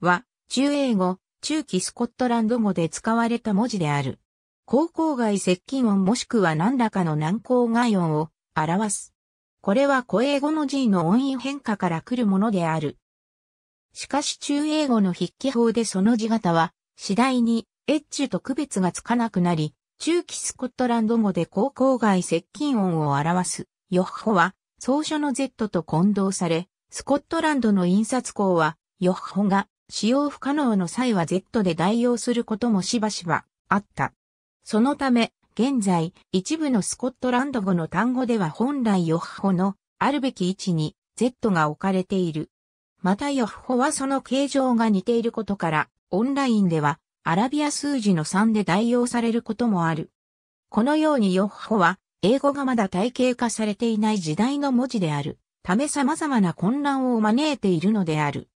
は、中英語、中期スコットランド語で使われた文字である。高校外接近音もしくは何らかの難航外音を表す。これは古英語の G の音韻変化から来るものである。しかし中英語の筆記法でその字型は、次第に、エッジと区別がつかなくなり、中期スコットランド語で高校外接近音を表す、ヨッホは、草書の Z と混同され、スコットランドの印刷校は、ヨッホが使用不可能の際は Z で代用することもしばしばあった。そのため、現在、一部のスコットランド語の単語では本来ヨッホのあるべき位置に Z が置かれている。またヨッホはその形状が似ていることから、オンラインではアラビア数字の3で代用されることもある。このようにヨッホは、英語がまだ体系化されていない時代の文字である、ため様々な混乱を招いているのである。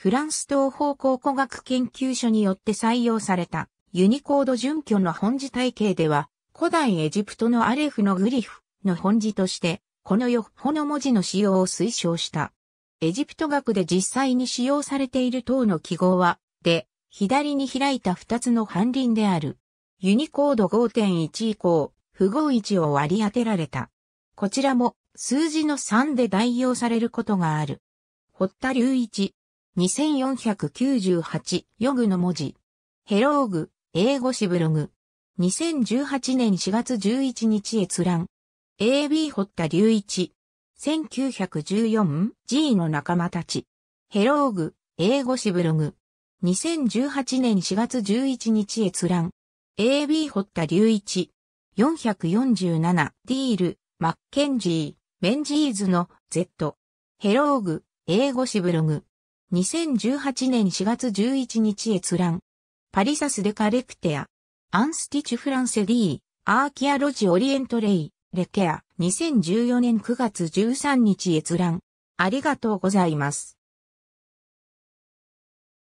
フランス東方考古学研究所によって採用されたユニコード準拠の本字体系では、古代エジプトのアレフのグリフの本字として、このよほの文字の使用を推奨した。エジプト学で実際に使用されている等の記号は、で、左に開いた2つの半輪である。ユニコード5.1以降、符号1を割り当てられた。こちらも数字の3で代用されることがある。堀田隆一、2498、ヨグの文字。ヘローグ、英語誌ブログ。2018年4月11日閲覧。AB 堀田隆一。1914G の仲間たち。ヘローグ、英語誌ブログ。2018年4月11日閲覧。AB 堀田隆一。447ディール、マッケンジー、メンジーズの Z。ヘローグ、英語誌ブログ。2018年4月11日閲覧。パリサスデカレクテア。アンスティチュフランセディー、アーキアロジオリエントレイ、レケア。2014年9月13日閲覧。ありがとうございます。